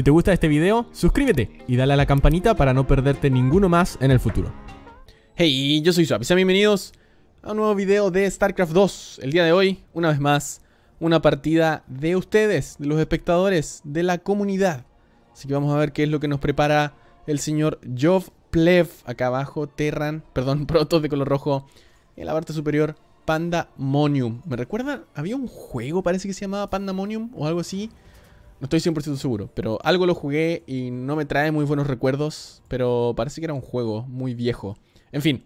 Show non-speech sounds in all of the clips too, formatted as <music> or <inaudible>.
Si te gusta este video, suscríbete y dale a la campanita para no perderte ninguno más en el futuro. Hey, yo soy Swap sean bienvenidos a un nuevo video de StarCraft 2. El día de hoy, una vez más, una partida de ustedes, de los espectadores, de la comunidad. Así que vamos a ver qué es lo que nos prepara el señor Jov Plev. Acá abajo, Terran, perdón, <laughs> Protos de color rojo. En la parte superior, Pandamonium. ¿Me recuerda? Había un juego, parece que se llamaba Pandamonium o algo así. No estoy 100% seguro, pero algo lo jugué y no me trae muy buenos recuerdos, pero parece que era un juego muy viejo. En fin,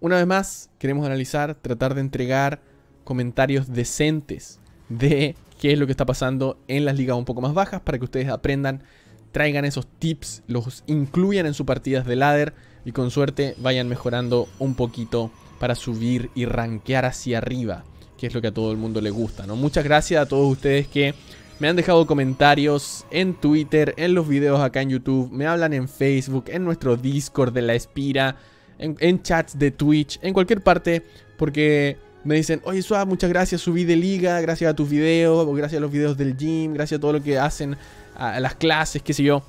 una vez más, queremos analizar, tratar de entregar comentarios decentes de qué es lo que está pasando en las ligas un poco más bajas para que ustedes aprendan, traigan esos tips, los incluyan en sus partidas de ladder y con suerte vayan mejorando un poquito para subir y rankear hacia arriba, que es lo que a todo el mundo le gusta, ¿no? Muchas gracias a todos ustedes que me han dejado comentarios en Twitter, en los videos acá en YouTube, me hablan en Facebook, en nuestro Discord de la Espira, en, chats de Twitch, en cualquier parte, porque me dicen, oye Suá, muchas gracias, subí de liga, gracias a tus videos, gracias a los videos del gym, gracias a todo lo que hacen, a las clases, qué sé yo.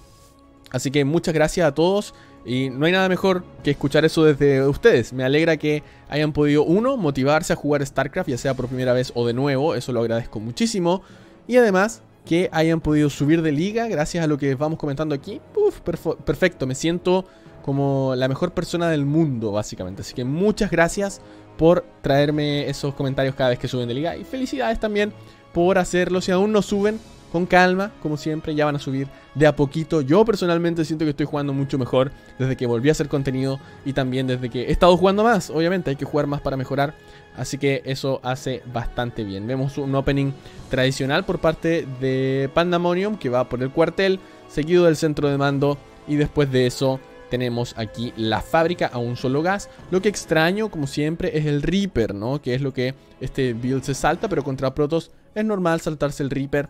Así que muchas gracias a todos y no hay nada mejor que escuchar eso desde ustedes. Me alegra que hayan podido, uno, motivarse a jugar StarCraft, ya sea por primera vez o de nuevo, eso lo agradezco muchísimo. Y además que hayan podido subir de liga gracias a lo que vamos comentando aquí. Uf, perfecto, me siento como la mejor persona del mundo, básicamente. Así que muchas gracias por traerme esos comentarios cada vez que suben de liga. Y felicidades también por hacerlo. Si aún no suben, con calma, como siempre, ya van a subir de a poquito. Yo personalmente siento que estoy jugando mucho mejor desde que volví a hacer contenido y también desde que he estado jugando más. Obviamente, hay que jugar más para mejorar. Así que eso hace bastante bien. Vemos un opening tradicional por parte de Pandamonium. que va por el cuartel, seguido del centro de mando y después de eso tenemos aquí la fábrica a un solo gas. Lo que extraño, como siempre, es el Reaper, ¿no? Que es lo que este build se salta, pero contra Protos es normal saltarse el Reaper.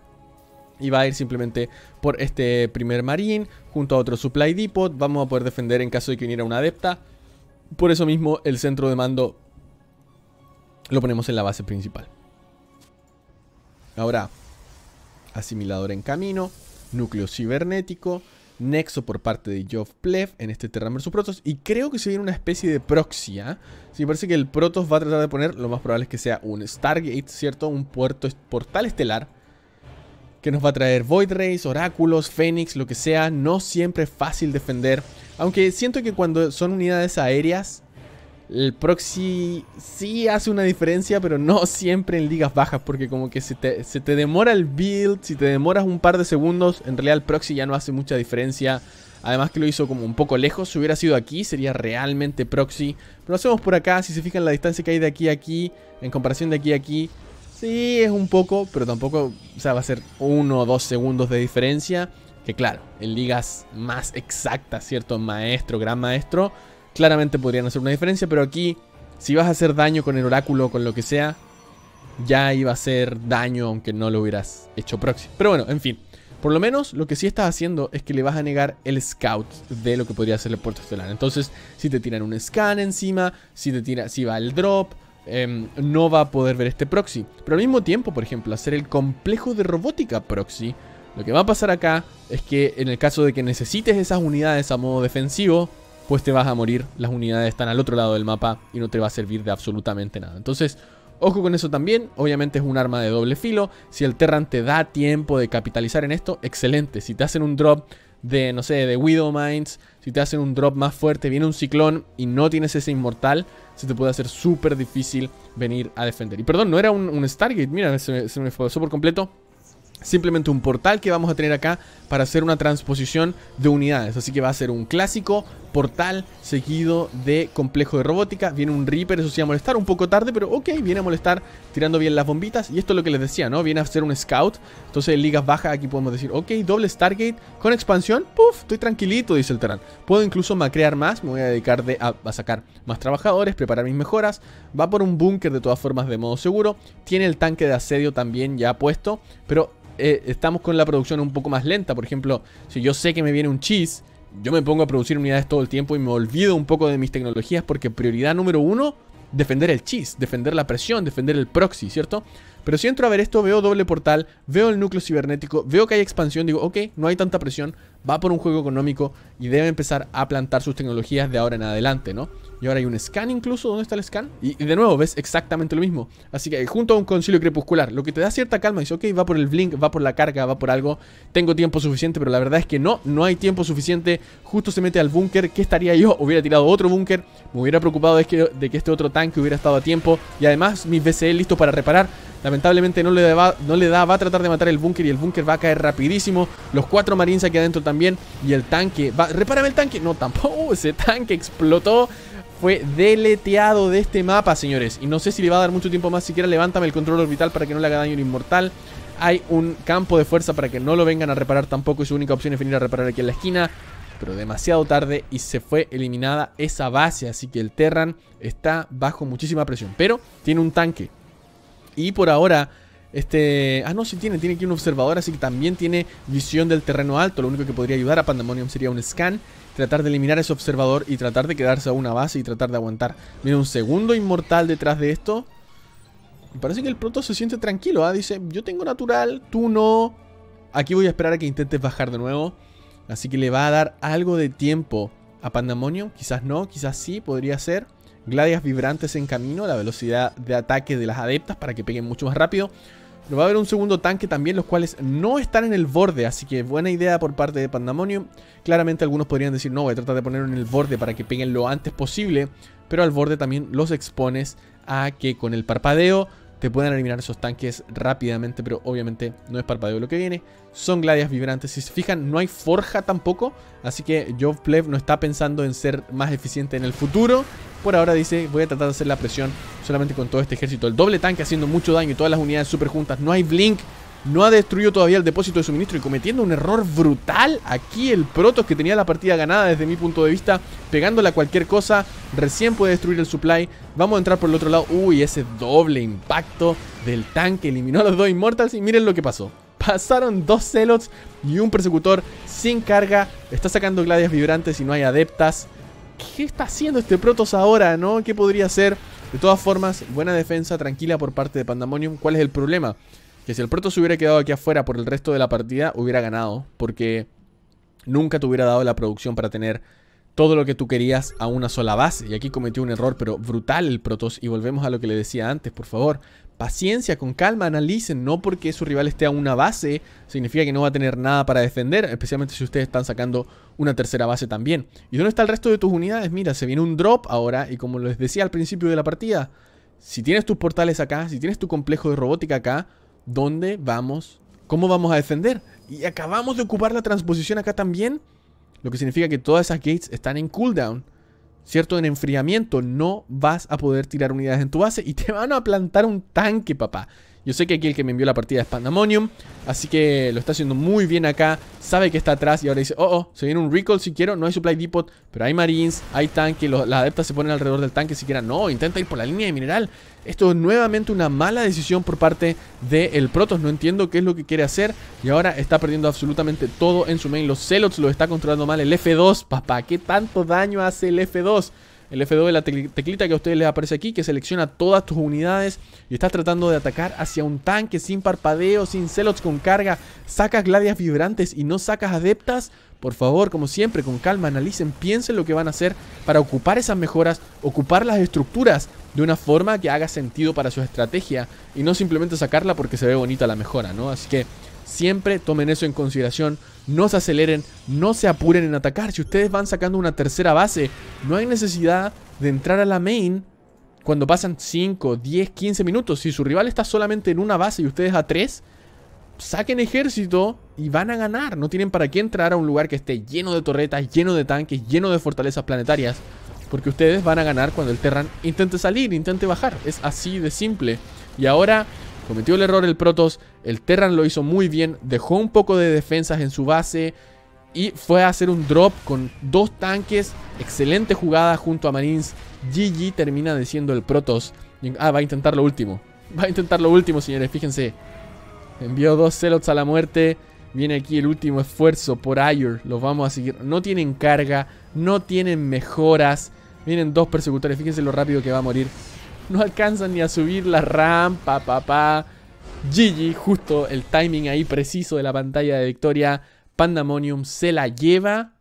Y va a ir simplemente por este primer marín junto a otro supply depot. Vamos a poder defender en caso de que viniera una adepta. Por eso mismo el centro de mando lo ponemos en la base principal. Ahora, asimilador en camino, núcleo cibernético, nexo por parte de Jov Plev en este Terran vs protos Y creo que se viene una especie de proxia. ¿ah? Si me parece que el Protoss va a tratar de poner, lo más probable es que sea un Stargate, ¿cierto? Un puerto portal estelar. Que nos va a traer Void Rays, Oráculos, Fénix, lo que sea. No siempre fácil defender. Aunque siento que cuando son unidades aéreas el proxy sí hace una diferencia, pero no siempre en ligas bajas, porque como que se te, demora el build, si te demoras un par de segundos, en realidad el proxy ya no hace mucha diferencia. Además que lo hizo como un poco lejos, si hubiera sido aquí sería realmente proxy. Pero lo hacemos por acá, si se fijan la distancia que hay de aquí a aquí, en comparación de aquí a aquí, sí es un poco, pero tampoco, o va a ser uno o dos segundos de diferencia. Que claro, en ligas más exactas, ¿cierto? Maestro, gran maestro claramente podrían hacer una diferencia, pero aquí, si vas a hacer daño con el oráculo o con lo que sea, ya iba a hacer daño aunque no lo hubieras hecho proxy. Pero bueno, en fin. Por lo menos lo que sí estás haciendo es que le vas a negar el scout de lo que podría ser el puerto estelar. Entonces, si te tiran un scan encima, si te tira, si va el drop, em, no va a poder ver este proxy. Pero al mismo tiempo, por ejemplo, hacer el complejo de robótica proxy, lo que va a pasar acá es que en el caso de que necesites esas unidades a modo defensivo, pues te vas a morir, las unidades están al otro lado del mapa y no te va a servir de absolutamente nada. Entonces, ojo con eso también, obviamente es un arma de doble filo, si el Terran te da tiempo de capitalizar en esto, excelente, si te hacen un drop de, no sé, de Widow Mines, si te hacen un drop más fuerte, viene un ciclón y no tienes ese inmortal, se te puede hacer súper difícil venir a defender. Y perdón, no era un, Stargate, mira, se, se me pasó por completo simplemente un portal que vamos a tener acá para hacer una transposición de unidades. Así que va a ser un clásico portal seguido de complejo de robótica. Viene un Reaper, eso sí a molestar, un poco tarde, pero ok, viene a molestar tirando bien las bombitas. Y esto es lo que les decía, ¿no? Viene a ser un scout. Entonces ligas bajas aquí podemos decir, ok, doble Stargate con expansión. Puf, estoy tranquilito, dice el Terán. Puedo incluso macrear más, me voy a dedicar de a, a sacar más trabajadores, preparar mis mejoras. Va por un búnker de todas formas de modo seguro. Tiene el tanque de asedio también ya puesto, pero eh, estamos con la producción un poco más lenta. Por ejemplo, si yo sé que me viene un cheese, yo me pongo a producir unidades todo el tiempo y me olvido un poco de mis tecnologías porque prioridad número uno, defender el cheese, defender la presión, defender el proxy, ¿cierto? Pero si entro a ver esto, veo doble portal, veo el núcleo cibernético, veo que hay expansión, digo, ok, no hay tanta presión, va por un juego económico y debe empezar a plantar sus tecnologías de ahora en adelante, ¿no? Y ahora hay un scan incluso, ¿dónde está el scan? Y, de nuevo, ves exactamente lo mismo. Así que junto a un concilio crepuscular, lo que te da cierta calma, dice, ok, va por el blink, va por la carga, va por algo, tengo tiempo suficiente, pero la verdad es que no, no hay tiempo suficiente, justo se mete al búnker, ¿qué estaría yo? Hubiera tirado otro búnker, me hubiera preocupado de que, de que este otro tanque hubiera estado a tiempo y además mis BCE listos para reparar. Lamentablemente no le, no le da, va a tratar de matar el búnker y el búnker va a caer rapidísimo. Los cuatro marines aquí adentro también. Y el tanque, va, repárame el tanque. No, tampoco, <laughs> ese tanque explotó. Fue deleteado de este mapa, señores. Y no sé si le va a dar mucho tiempo más. Siquiera levántame el control orbital para que no le haga daño un inmortal. Hay un campo de fuerza para que no lo vengan a reparar tampoco. Y su única opción es venir a reparar aquí en la esquina pero demasiado tarde y se fue eliminada esa base, así que el Terran está bajo muchísima presión, pero tiene un tanque y por ahora, este... Ah, no, sí tiene, tiene aquí un observador, así que también tiene visión del terreno alto. Lo único que podría ayudar a Pandemonium sería un scan, tratar de eliminar ese observador y tratar de quedarse a una base y tratar de aguantar. Mira, un segundo inmortal detrás de esto. Me parece que el proto se siente tranquilo, ¿ah? Dice, yo tengo natural, tú no. Aquí voy a esperar a que intentes bajar de nuevo. Así que le va a dar algo de tiempo a Pandemonium. Quizás no, quizás sí, podría ser gladias vibrantes en camino, la velocidad de ataque de las adeptas para que peguen mucho más rápido. Pero va a haber un segundo tanque también, los cuales no están en el borde, así que buena idea por parte de Pandemonium. Claramente algunos podrían decir, no, voy a tratar de ponerlo en el borde para que peguen lo antes posible, pero al borde también los expones a que con el parpadeo te puedan eliminar esos tanques rápidamente, pero obviamente no es parpadeo lo que viene. Son gladias vibrantes. Si se fijan, no hay forja tampoco, así que Job Plev no está pensando en ser más eficiente en el futuro, por ahora dice, voy a tratar de hacer la presión solamente con todo este ejército. El doble tanque haciendo mucho daño y todas las unidades super juntas. No hay blink. No ha destruido todavía el depósito de suministro y cometiendo un error brutal. Aquí el Protoss que tenía la partida ganada desde mi punto de vista, pegándole a cualquier cosa, recién puede destruir el supply. Vamos a entrar por el otro lado. Uy, ese doble impacto del tanque eliminó a los dos Immortals y miren lo que pasó. Pasaron dos Zelots y un persecutor sin carga. Está sacando gladias vibrantes y no hay adeptas. ¿qué está haciendo este Protoss ahora, no? ¿Qué podría ser? De todas formas, buena defensa, tranquila por parte de Pandamonium. ¿Cuál es el problema? Que si el Protoss hubiera quedado aquí afuera por el resto de la partida, hubiera ganado. Porque nunca te hubiera dado la producción para tener todo lo que tú querías a una sola base. Y aquí cometió un error, pero brutal el Protoss. Y volvemos a lo que le decía antes, por favor paciencia, con calma, analicen. No porque su rival esté a una base, significa que no va a tener nada para defender, especialmente si ustedes están sacando una tercera base también. ¿Y dónde está el resto de tus unidades? Mira, se viene un drop ahora y como les decía al principio de la partida, si tienes tus portales acá, si tienes tu complejo de robótica acá, ¿dónde vamos? ¿Cómo vamos a defender? Y acabamos de ocupar la transposición acá también, lo que significa que todas esas gates están en cooldown. ¿cierto? En enfriamiento no vas a poder tirar unidades en tu base y te van a plantar un tanque, papá. Yo sé que aquí el que me envió la partida es Pandamonium, así que lo está haciendo muy bien acá. Sabe que está atrás y ahora dice, oh, oh, se viene un recall si quiero. No hay supply depot, pero hay marines, hay tanque. las adeptas se ponen alrededor del tanque siquiera. No, intenta ir por la línea de mineral. Esto es nuevamente una mala decisión por parte del Protos. Protoss. No entiendo qué es lo que quiere hacer. Y ahora está perdiendo absolutamente todo en su main. Los Zelots lo está controlando mal. El F2, papá, ¿qué tanto daño hace el F2? el F2 de la teclita que a ustedes les aparece aquí, que selecciona todas tus unidades y estás tratando de atacar hacia un tanque sin parpadeo, sin celots con carga, sacas gladias vibrantes y no sacas adeptas, por favor, como siempre, con calma, analicen, piensen lo que van a hacer para ocupar esas mejoras, ocupar las estructuras de una forma que haga sentido para su estrategia y no simplemente sacarla porque se ve bonita la mejora, ¿no? Así que Siempre tomen eso en consideración, no se aceleren, no se apuren en atacar. Si ustedes van sacando una tercera base, no hay necesidad de entrar a la main cuando pasan 5, 10, 15 minutos. Si su rival está solamente en una base y ustedes a 3, saquen ejército y van a ganar. No tienen para qué entrar a un lugar que esté lleno de torretas, lleno de tanques, lleno de fortalezas planetarias. Porque ustedes van a ganar cuando el Terran intente salir, intente bajar. Es así de simple. Y ahora Cometió el error el Protoss, el Terran lo hizo muy bien, dejó un poco de defensas en su base y fue a hacer un drop con dos tanques. Excelente jugada junto a Marines. GG termina diciendo el Protoss. Ah, va a intentar lo último. Va a intentar lo último, señores, fíjense. Envió dos Zelots a la muerte. Viene aquí el último esfuerzo por Ayur. Los vamos a seguir. No tienen carga, no tienen mejoras. Vienen dos persecutores, fíjense lo rápido que va a morir. No alcanzan ni a subir la rampa, papá. GG. justo el timing ahí preciso de la pantalla de victoria. Pandemonium se la lleva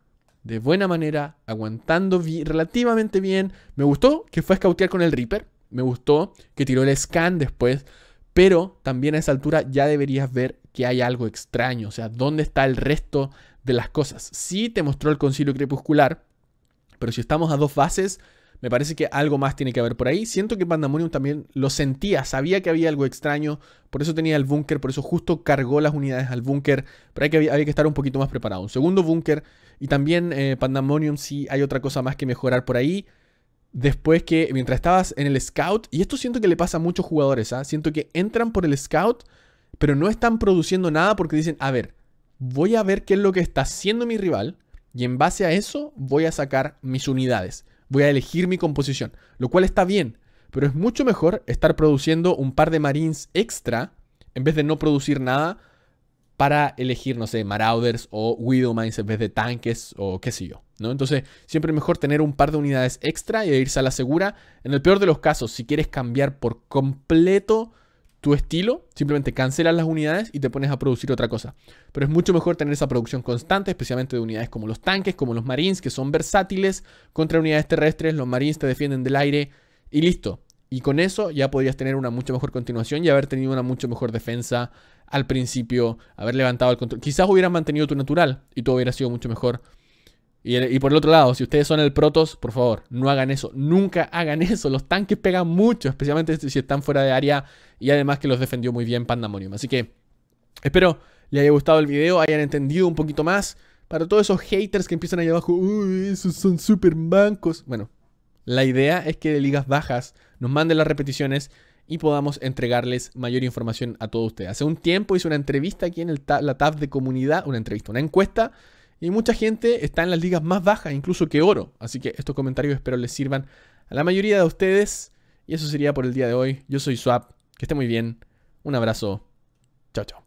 de buena manera, aguantando relativamente bien. Me gustó que fue a con el Reaper. Me gustó que tiró el scan después. Pero también a esa altura ya deberías ver que hay algo extraño. O sea, ¿dónde está el resto de las cosas? Sí te mostró el concilio crepuscular. Pero si estamos a dos bases, me parece que algo más tiene que haber por ahí. Siento que Pandamonium también lo sentía, sabía que había algo extraño, por eso tenía el búnker, por eso justo cargó las unidades al búnker, pero hay que, había que estar un poquito más preparado. Un segundo búnker y también eh, Pandamonium si hay otra cosa más que mejorar por ahí. Después que mientras estabas en el scout, y esto siento que le pasa a muchos jugadores, ¿ah? siento que entran por el scout, pero no están produciendo nada porque dicen, a ver, voy a ver qué es lo que está haciendo mi rival y en base a eso voy a sacar mis unidades. Voy a elegir mi composición, lo cual está bien, pero es mucho mejor estar produciendo un par de marines extra en vez de no producir nada para elegir, no sé, Marauders o Widowmines en vez de tanques o qué sé yo, ¿no? Entonces, siempre es mejor tener un par de unidades extra y e irse a la segura. En el peor de los casos, si quieres cambiar por completo tu estilo, simplemente cancelas las unidades y te pones a producir otra cosa. Pero es mucho mejor tener esa producción constante, especialmente de unidades como los tanques, como los marines, que son versátiles contra unidades terrestres, los marines te defienden del aire y listo. Y con eso ya podrías tener una mucho mejor continuación y haber tenido una mucho mejor defensa al principio, haber levantado el control. Quizás hubieras mantenido tu natural y todo hubiera sido mucho mejor y, por el otro lado, si ustedes son el Protoss, por favor, no hagan eso. Nunca hagan <laughs> eso. Los tanques pegan mucho, especialmente si están fuera de área. Y además que los defendió muy bien Pandamonium. Así que espero les haya gustado el video, hayan entendido un poquito más. Para todos esos haters que empiezan ahí abajo, uy, esos son super bancos. Bueno, la idea es que de ligas bajas nos manden las repeticiones y podamos entregarles mayor información a todos ustedes. Hace un tiempo hice una entrevista aquí en la tab de comunidad, una entrevista, una encuesta y mucha gente está en las ligas más bajas, incluso que oro. Así que estos comentarios espero les sirvan a la mayoría de ustedes. Y eso sería por el día de hoy. Yo soy Swap. Que esté muy bien. Un abrazo. Chao, chao.